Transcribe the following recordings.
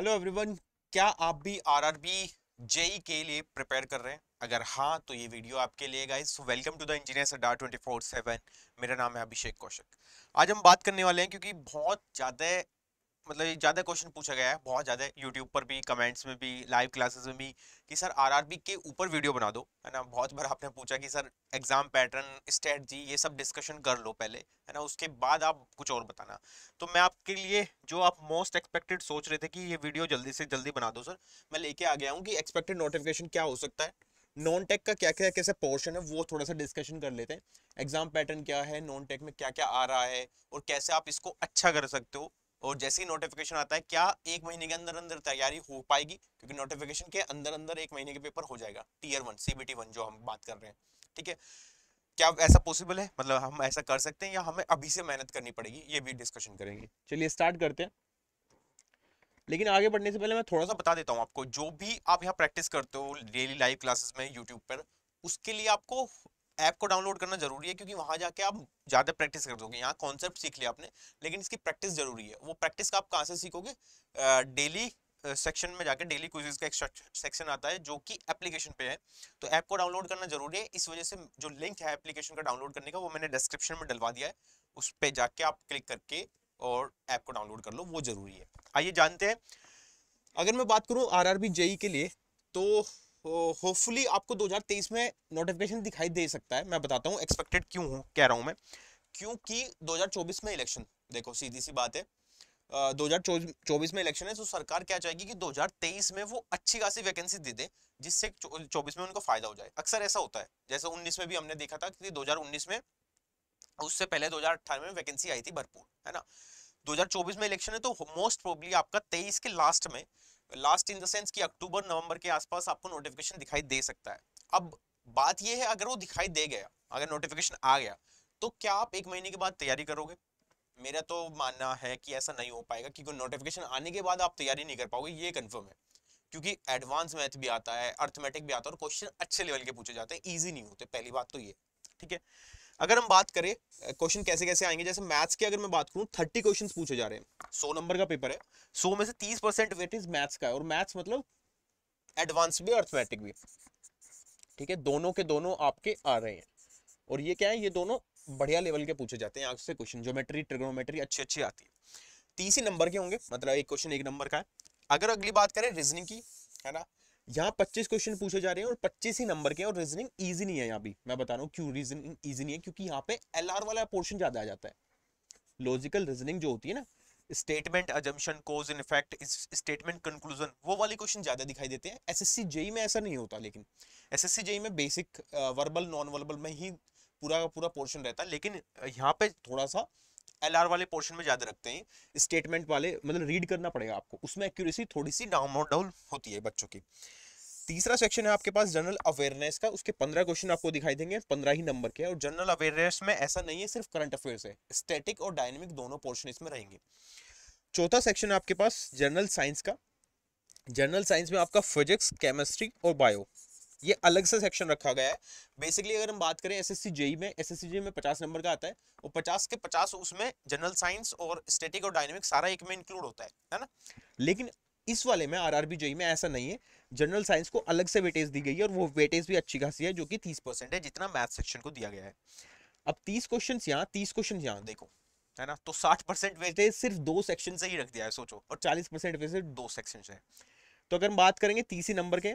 hello everyone क्या आप भी आरआरबी जेई e के लिए प्रिपेयर कर रहे हैं अगर हाँ तो ये वीडियो आपके लिए guys so welcome to the engineer सरदार ट्वेंटी फोर सेवन मेरा नाम है अभिषेक कौशिक आज हम बात करने वाले हैं क्योंकि बहुत ज़्यादा मतलब ज़्यादा क्वेश्चन पूछा गया है बहुत ज़्यादा यूट्यूब पर भी कमेंट्स में भी लाइव क्लासेस में भी कि सर आरआरबी के ऊपर वीडियो बना दो है ना बहुत बार आपने पूछा कि सर एग्ज़ाम पैटर्न स्ट्रेटजी ये सब डिस्कशन कर लो पहले है ना उसके बाद आप कुछ और बताना तो मैं आपके लिए जो आप मोस्ट एक्सपेक्टेड सोच रहे थे कि ये वीडियो जल्दी से जल्दी बना दो सर मैं लेके आ गया हूँ कि एक्सपेक्टेड नोटिफिकेशन क्या हो सकता है नॉन टेक का क्या क्या कैसे पोर्शन है वो थोड़ा सा डिस्कशन कर लेते हैं एग्जाम पैटर्न क्या है नॉन टेक में क्या क्या आ रहा है और कैसे आप इसको अच्छा कर सकते हो और जैसे ही नोटिफिकेशन आता है क्या एक महीने के अंदर अंदर तैयारी हो पाएगी क्योंकि नोटिफिकेशन के अंदर अंदर एक महीने के पेपर हो जाएगा टीयर वन सीबीटी वन जो हम बात कर रहे हैं ठीक है क्या ऐसा पॉसिबल है मतलब हम ऐसा कर सकते हैं या हमें अभी से मेहनत करनी पड़ेगी ये भी डिस्कशन करेंगे चलिए स्टार्ट करते हैं लेकिन आगे बढ़ने से पहले मैं थोड़ा सा बता देता हूँ आपको जो भी आप यहाँ प्रैक्टिस करते हो डेली लाइव क्लासेस में यूट्यूब पर उसके लिए आपको ऐप को डाउनलोड करना जरूरी है क्योंकि वहाँ जाके आप ज़्यादा प्रैक्टिस कर दोगे यहाँ कॉन्सेप्ट सीख लिया आपने लेकिन इसकी प्रैक्टिस जरूरी है वो प्रैक्टिस का आप कहाँ से सीखोगे डेली सेक्शन में जाके डेली क्विजेज का एक सेक्शन आता है जो कि एप्लीकेशन पे है तो ऐप को डाउनलोड करना जरूरी है इस वजह से जो लिंक है एप्लीकेशन का डाउनलोड करने का वो मैंने डिस्क्रिप्शन में डलवा दिया है उस पर जाके आप क्लिक करके और ऐप को डाउनलोड कर लो वो जरूरी है आइए जानते हैं अगर मैं बात करूँ आर आर जेई के लिए तो होपफुली तो आपको 2023 में नोटिफिकेशन दिखाई दे सकता है मैं बताता हूँ एक्सपेक्टेड क्यों हूँ कह रहा हूँ मैं क्योंकि 2024 में इलेक्शन देखो सीधी सी बात है दो हजार चौबीस में इलेक्शन है तो सरकार क्या चाहेगी कि 2023 में वो अच्छी खासी वैकेंसी दे दे जिससे 24 में उनको फायदा हो जाए अक्सर ऐसा होता है जैसे 19 में भी हमने देखा था कि 2019 में उससे पहले 2018 में वैकेंसी आई थी भरपूर है ना 2024 में इलेक्शन है तो मोस्ट प्रोबली आपका 23 के लास्ट में लास्ट इन द सेंस कि अक्टूबर नवंबर के आसपास आपको नोटिफिकेशन दिखाई दे सकता है अब बात यह है अगर वो दिखाई दे गया अगर नोटिफिकेशन आ गया तो क्या आप एक महीने के बाद तैयारी करोगे मेरा तो मानना है कि ऐसा नहीं हो पाएगा क्योंकि नोटिफिकेशन आने के बाद आप तैयारी नहीं कर पाओगे ये कन्फर्म है क्योंकि एडवांस मैथ भी आता है अर्थमेटिक भी आता है और क्वेश्चन अच्छे लेवल के पूछे जाते हैं ईजी नहीं होते पहली बात तो ये ठीक है अगर हम बात करें क्वेश्चन कैसे कैसे आएंगे जैसे मैथ्स की अगर मैं बात करूँ थर्टी क्वेश्चन पूछे जा रहे हैं सौ नंबर का पेपर है सौ में से तीस परसेंट वेटेज मैथ्स का है और मैथ्स मतलब एडवांस भी अर्थमेटिक भी ठीक है दोनों के दोनों आपके आ रहे हैं और ये क्या है ये दोनों बढ़िया लेवल के पूछे जाते हैं आज से क्वेश्चन ज्योमेट्री ट्रिग्नोमेट्री अच्छी अच्छी आती है तीस ही नंबर के होंगे मतलब एक क्वेश्चन एक नंबर का है अगर अगली बात करें रीजनिंग की है ना यहाँ पच्चीस क्वेश्चन पूछे जा रहे हैं और पच्चीस ही नंबर के और रीजनिंग ईजी नहीं है यहाँ भी मैं बता रहा हूँ क्यों रीजनिंग ईजी नहीं है क्योंकि यहाँ पे एल वाला पोर्शन ज़्यादा आ जाता है लॉजिकल रीजनिंग जो होती है ना statement assumption cause and effect statement conclusion वो वाले क्वेश्चन ज़्यादा दिखाई देते हैं सी जेई में ऐसा नहीं होता लेकिन सी जेई में बेसिक वर्बल नॉन वर्बल में ही पूरा का पूरा पोर्शन रहता है लेकिन यहाँ पे थोड़ा सा एल वाले पोर्शन में ज्यादा रखते हैं स्टेटमेंट वाले मतलब रीड करना पड़ेगा आपको उसमें एक्यूरेसी थोड़ी सी डाउन डाउन होती है बच्चों की तीसरा सेक्शन है आपके पास जनरल अवेयरनेस का उसके पंद्रह क्वेश्चन आपको दिखाई देंगे पंद्रह ही नंबर के और जनरल अवेयरनेस में ऐसा नहीं है सिर्फ करंट अफेयर्स है स्टैटिक और डायनेमिक दोनों पोर्शन इसमें रहेंगे चौथा सेक्शन आपके पास जनरल साइंस का जनरल साइंस में आपका फिजिक्स केमिस्ट्री और बायो ये अलग से सेक्शन रखा गया है बेसिकली अगर हम बात करें एसएससी जेई में एसएससी जेई में 50 नंबर का आता है वो 50 के 50 उसमें जनरल साइंस और स्टेटिक और डायनेमिक सारा एक में इंक्लूड होता है है ना लेकिन इस वाले में आर जेई में ऐसा नहीं है जनरल साइंस को अलग से वेटेज दी गई है और वो वेटेज भी अच्छी खासी है जो कि तीस परसेंट है जितना मैथ सेक्शन को दिया गया है अब तीस क्वेश्चन यहाँ तीस क्वेश्चन यहाँ देखो है ना तो साठ परसेंट वेटेज सिर्फ दो सेक्शन से ही रख दिया है सोचो और चालीस परसेंट वेटेज दो सेक्शन से है तो अगर हम बात करेंगे तीसरी नंबर के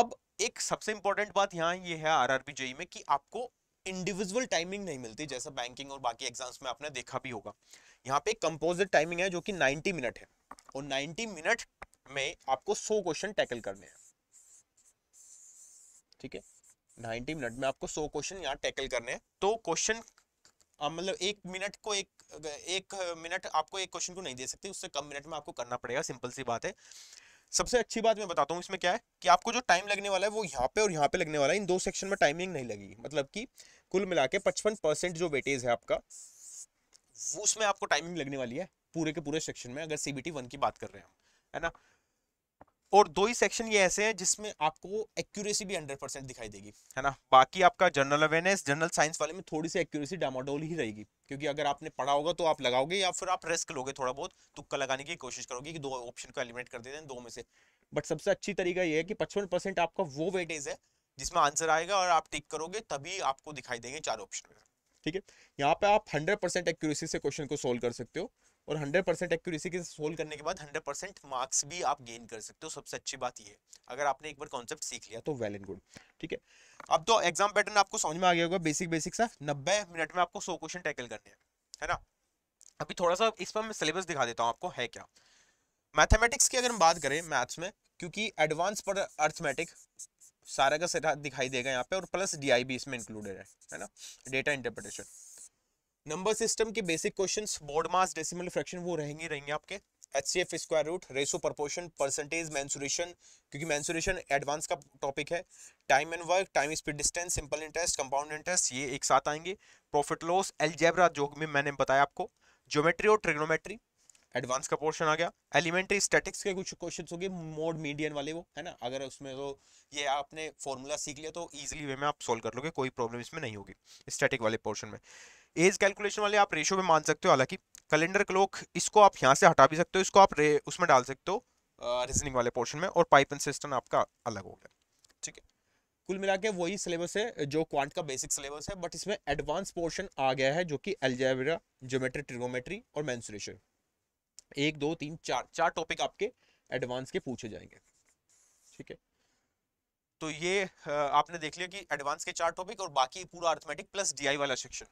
अब एक सबसे इंपॉर्टेंट बात यहाँ ये है आर आर जेई में कि आपको इंडिविजुअल टाइमिंग नहीं मिलती जैसा बैंकिंग और बाकी एग्जाम्स में आपने देखा भी होगा यहाँ पे कंपोजिट टाइमिंग है जो कि 90 मिनट है और 90 मिनट में आपको 100 क्वेश्चन टैकल करने हैं ठीक है 90 मिनट में आपको 100 क्वेश्चन यहाँ टैकल करने हैं तो क्वेश्चन मतलब एक मिनट को एक एक मिनट आपको एक क्वेश्चन को नहीं दे सकते उससे कम मिनट में आपको करना पड़ेगा सिंपल सी बात है सबसे अच्छी बात मैं बताता हूँ इसमें क्या है कि आपको जो टाइम लगने वाला है वो यहाँ पे और यहाँ पे लगने वाला है इन दो सेक्शन में टाइमिंग नहीं लगेगी मतलब कि कुल मिला के पचपन परसेंट जो वेटेज है आपका उसमें आपको टाइमिंग लगने वाली है पूरे के पूरे सेक्शन में अगर सी बी वन की बात कर रहे हैं हम है ना और दो ही सेक्शन ये ऐसे हैं जिसमें आपको एक्यूरेसी भी हंड्रेड परसेंट दिखाई देगी है ना बाकी आपका जनरल अवेयरनेस जनरल साइंस वाले में थोड़ी सी एक्यूरेसी डामाडोल ही रहेगी क्योंकि अगर आपने पढ़ा होगा तो आप लगाओगे या फिर आप रिस्क लोगे थोड़ा बहुत तुक्का लगाने की कोशिश करोगे कि दो ऑप्शन को एलिमिनेट कर देते हैं दो में से बट सबसे अच्छी तरीका ये है कि पचपन आपका वो वेटेज है जिसमें आंसर आएगा और आप टिक करोगे तभी आपको दिखाई देंगे चार ऑप्शन ठीक है यहाँ पे आप 100% परसेंट एक्यूरेसी से क्वेश्चन को सोल्व कर सकते हो और 100 परसेंट एक्यूरेसी के सोल्व करने के बाद 100 परसेंट मार्क्स भी आप गेन कर सकते हो सबसे अच्छी बात ये अगर आपने एक बार कॉन्सेप्ट सीख लिया तो वेल एंड गुड ठीक है अब तो एग्जाम पैटर्न आपको समझ में आ गया होगा बेसिक बेसिक सा नब्बे मिनट में आपको सौ क्वेश्चन टैकल करने हैं है ना अभी थोड़ा सा इस पर मैं सिलेबस दिखा देता हूँ आपको है क्या मैथमेटिक्स की अगर हम बात करें मैथ्स में क्योंकि एडवांस पर अर्थमेटिक सारा का सारा दिखाई देगा यहाँ पे और प्लस डी भी इसमें इंक्लूडेड है है ना डेटा इंटरप्रिटेशन नंबर सिस्टम के basic question BODMAS decimal fraction वो रहेंगे रहेंगे आपके H C F square root ratio proportion percentage mensuration क्योंकि मैंसुरेशन एडवांस का टॉपिक है time and work time speed distance simple interest compound interest ये एक साथ आएंगे प्रॉफिट लॉस जेबरा जो में मैंने बताया आपको ज्योमेट्री और ट्रिग्नोमेट्री एडवांस का पोर्शन आ गया एलिमेंट्री स्टेटिक्स के कुछ क्वेश्चन हो गए मोड मीडियन वाले वो है ना अगर उसमें तो ये आपने फॉर्मूला सीख लिया तो ईजिली वे में आप सॉल्व कर लोगे कोई प्रॉब्लम इसमें नहीं होगी स्टेटिक वाले पोर्शन में एज कैलकुलेशन वाले आप रेशो में मान सकते हो हालांकि कैलेंडर क्लॉक इसको आप यहाँ से हटा भी सकते हो इसको आप उसमें डाल सकते हो रीजनिंग वाले पोर्शन में और पाइप एंड सिस्टम आपका अलग हो गया ठीक है कुल मिला के वही सिलेबस है जो क्वांट का बेसिक सिलेबस है बट इसमें एडवांस पोर्शन आ गया है जो कि एल्जेवरा ज्योमेट्री ट्रिगोमेट्री और मैंसुरेशन एक दो तीन चार चार टॉपिक आपके एडवांस के पूछे जाएंगे ठीक है तो ये आपने देख लिया कि एडवांस के चार टॉपिक और बाकी पूरा अर्थमेटिक प्लस डी वाला सेक्शन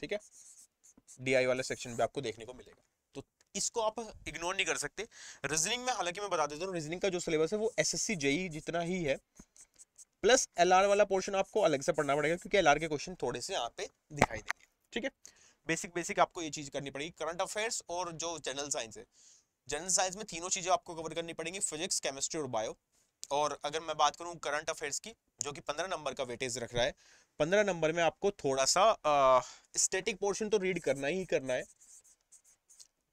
ठीक है डी वाले सेक्शन में आपको देखने को मिलेगा तो इसको आप इग्नोर नहीं कर सकते रीजनिंग में हालांकि मैं बता देता हूँ रीजनिंग का जो सिलेबस है वो एस एस e जितना ही है प्लस एल वाला पोर्शन आपको अलग से पढ़ना पड़ेगा क्योंकि एल के क्वेश्चन थोड़े से यहाँ पे दिखाई देंगे ठीक है बेसिक बेसिक आपको ये चीज करनी पड़ेगी करंट अफेयर्स और जो जनरल साइंस है जनरल साइंस में तीनों चीजें आपको कवर करनी पड़ेंगी फिजिक्स केमिस्ट्री और बायो और अगर मैं बात करूं करंट अफेयर्स की जो कि पंद्रह नंबर का वेटेज रख रहा है पंद्रह नंबर में आपको थोड़ा सा स्टैटिक पोर्शन तो रीड करना ही करना है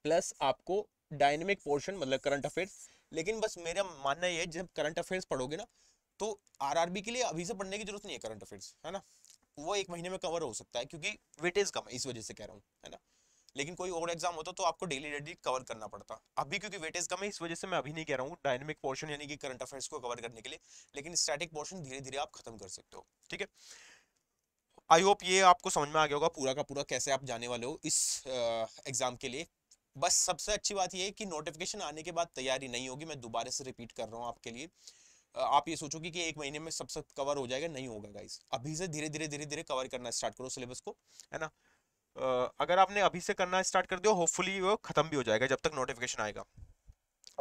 प्लस आपको डायनेमिक पोर्शन मतलब करंट अफेयर्स लेकिन बस मेरा मानना ये है जब करंट अफेयर्स पढ़ोगे ना तो आरआरबी के लिए अभी से पढ़ने की जरूरत नहीं है करंट अफेयर्स है ना वो एक महीने में कवर हो सकता है क्योंकि वेटेज कम है इस वजह से कह रहा हूँ है ना लेकिन कोई और एग्जाम होता तो, तो आपको डेली डेली कवर करना पड़ता अभी क्योंकि वेटेज कम है इस वजह से मैं अभी नहीं कह रहा हूँ डायनेमिक पोर्शन यानी कि करंट अफेयर्स को कवर करने के लिए लेकिन स्टैटिक पोर्शन धीरे धीरे आप खत्म कर सकते हो ठीक है आई होप ये आपको समझ में आ गया होगा पूरा का पूरा कैसे आप जाने वाले हो इस एग्ज़ाम के लिए बस सबसे अच्छी बात यह है कि नोटिफिकेशन आने के बाद तैयारी नहीं होगी मैं दोबारा से रिपीट कर रहा हूँ आपके लिए आप ये सोचोगे कि एक महीने में सब सब कवर हो जाएगा नहीं होगा गाइस अभी से धीरे धीरे धीरे धीरे कवर करना स्टार्ट करो सिलेबस को है ना अगर आपने अभी से करना स्टार्ट कर दिया होपफुली वो खत्म भी हो जाएगा जब तक नोटिफिकेशन आएगा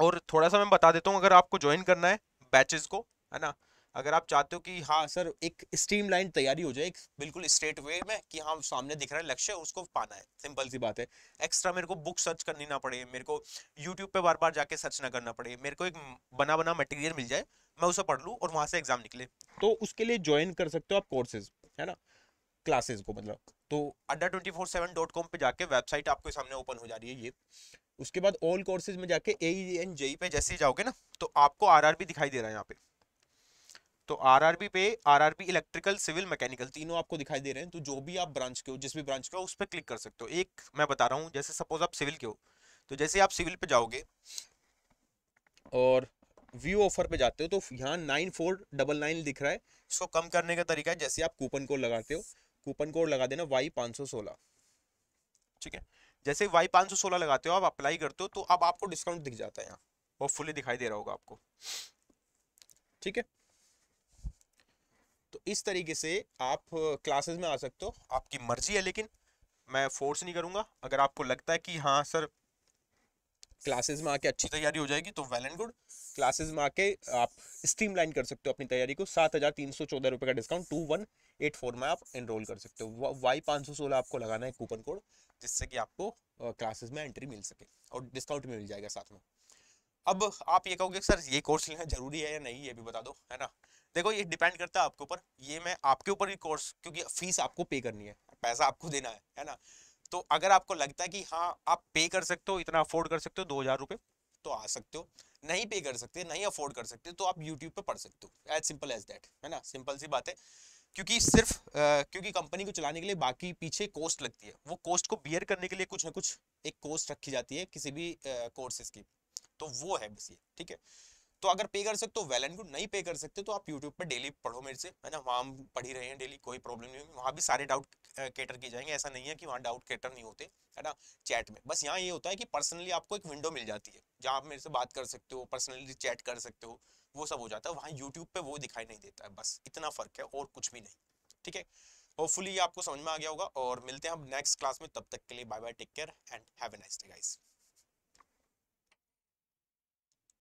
और थोड़ा सा मैं बता देता हूँ अगर आपको ज्वाइन करना है बैचेस को है ना अगर आप चाहते हो कि हाँ सर एक स्ट्रीम लाइन तैयारी हो जाए एक बिल्कुल स्ट्रेट वे में कि हाँ सामने दिख रहा है लक्ष्य उसको पाना है सिंपल सी बात है एक्स्ट्रा मेरे को बुक सर्च करनी ना पड़े मेरे को यूट्यूब पे बार बार जाके सर्च ना करना पड़े मेरे को एक बना बना मटेरियल मिल जाए मैं उसे पढ़ लूँ और वहाँ से एग्जाम निकले तो उसके लिए ज्वाइन कर सकते हो आप कोर्सेज है ना क्लासेज को मतलब तो Adda twenty four seven dot com पर जाके वेबसाइट आपके सामने ओपन हो जा रही है ये उसके बाद ऑल कोर्सेज में जाके ए एन जेई पे जैसे ही जाओगे ना तो आपको आर आर दिखाई दे रहा है यहाँ पे तो आरआरबी पे आरआरबी इलेक्ट्रिकल सिविल मैकेनिकल तीनों आपको दिखाई दे रहे हैं तो जो भी आप ब्रांच के हो जिस भी ब्रांच हो उस पर क्लिक कर सकते हो एक मैं बता रहा हूँ जैसे सपोज आप सिविल के हो तो जैसे आप सिविल पे जाओगे और व्यू ऑफर पे जाते हो तो यहाँ नाइन फोर डबल नाइन दिख रहा है इसको कम करने का तरीका है जैसे आप कूपन कोड लगाते हो कूपन कोड लगा देना वाई पाँच सौ सोलह ठीक है जैसे वाई पाँच सौ सोलह लगाते हो आप अप्लाई करते हो तो अब आपको डिस्काउंट दिख जाता है यहाँ वो फुली दिखाई दे रहा होगा आपको ठीक है तो इस तरीके से आप क्लासेस में आ सकते हो आपकी मर्जी है लेकिन मैं फोर्स नहीं करूँगा अगर आपको लगता है कि हाँ सर क्लासेस में आके अच्छी तैयारी हो जाएगी तो वेल एंड गुड क्लासेस में आके आप स्ट्रीमलाइन कर सकते हो अपनी तैयारी को सात हज़ार तीन सौ चौदह रुपये का discount two one eight four में आप एनरोल कर सकते हो वाई पाँच सौ सोलह आपको लगाना है कूपन कोड जिससे कि आपको क्लासेस में एंट्री मिल सके और डिस्काउंट भी मिल जाएगा साथ में अब आप ये कहोगे सर ये कोर्स लेना जरूरी है या नहीं ये भी बता दो है ना देखो ये डिपेंड करता है आपके ऊपर ये मैं आपके ऊपर ही कोर्स क्योंकि फीस आपको पे करनी है पैसा आपको देना है है ना तो अगर आपको लगता है कि हाँ आप पे कर सकते हो इतना अफोर्ड कर सकते हो दो हज़ार रुपये तो आ सकते हो नहीं पे कर सकते नहीं अफोर्ड कर सकते तो आप यूट्यूब पर पढ़ सकते हो एज सिंपल एज दैट है ना सिंपल सी बात है क्योंकि सिर्फ आ, क्योंकि कंपनी को चलाने के लिए बाकी पीछे कॉस्ट लगती है वो कॉस्ट को बियर करने के लिए कुछ ना कुछ एक कॉस्ट रखी जाती है किसी भी कोर्सेज की तो वो है बस ये ठीक है तो अगर पे कर सकते हो वेल एंड गुड नहीं पे कर सकते तो आप यूट्यूब पर डेली पढ़ो मेरे से है ना वहाँ पढ़ी पढ़ ही रहे हैं डेली कोई प्रॉब्लम नहीं होगी वहाँ भी सारे डाउट कैटर किए जाएंगे ऐसा नहीं है कि वहाँ डाउट कैटर नहीं होते है ना चैट में बस यहाँ ये होता है कि पर्सनली आपको एक विंडो मिल जाती है जहाँ आप मेरे से बात कर सकते हो पर्सनली चैट कर सकते हो वो सब हो जाता है वहाँ यूट्यूब पर वो दिखाई नहीं देता है बस इतना फ़र्क है और कुछ भी नहीं ठीक है होपफुली आपको समझ में आ गया होगा और मिलते हैं हम नेक्स्ट क्लास में तब तक के लिए bye bye take care and have a nice day guys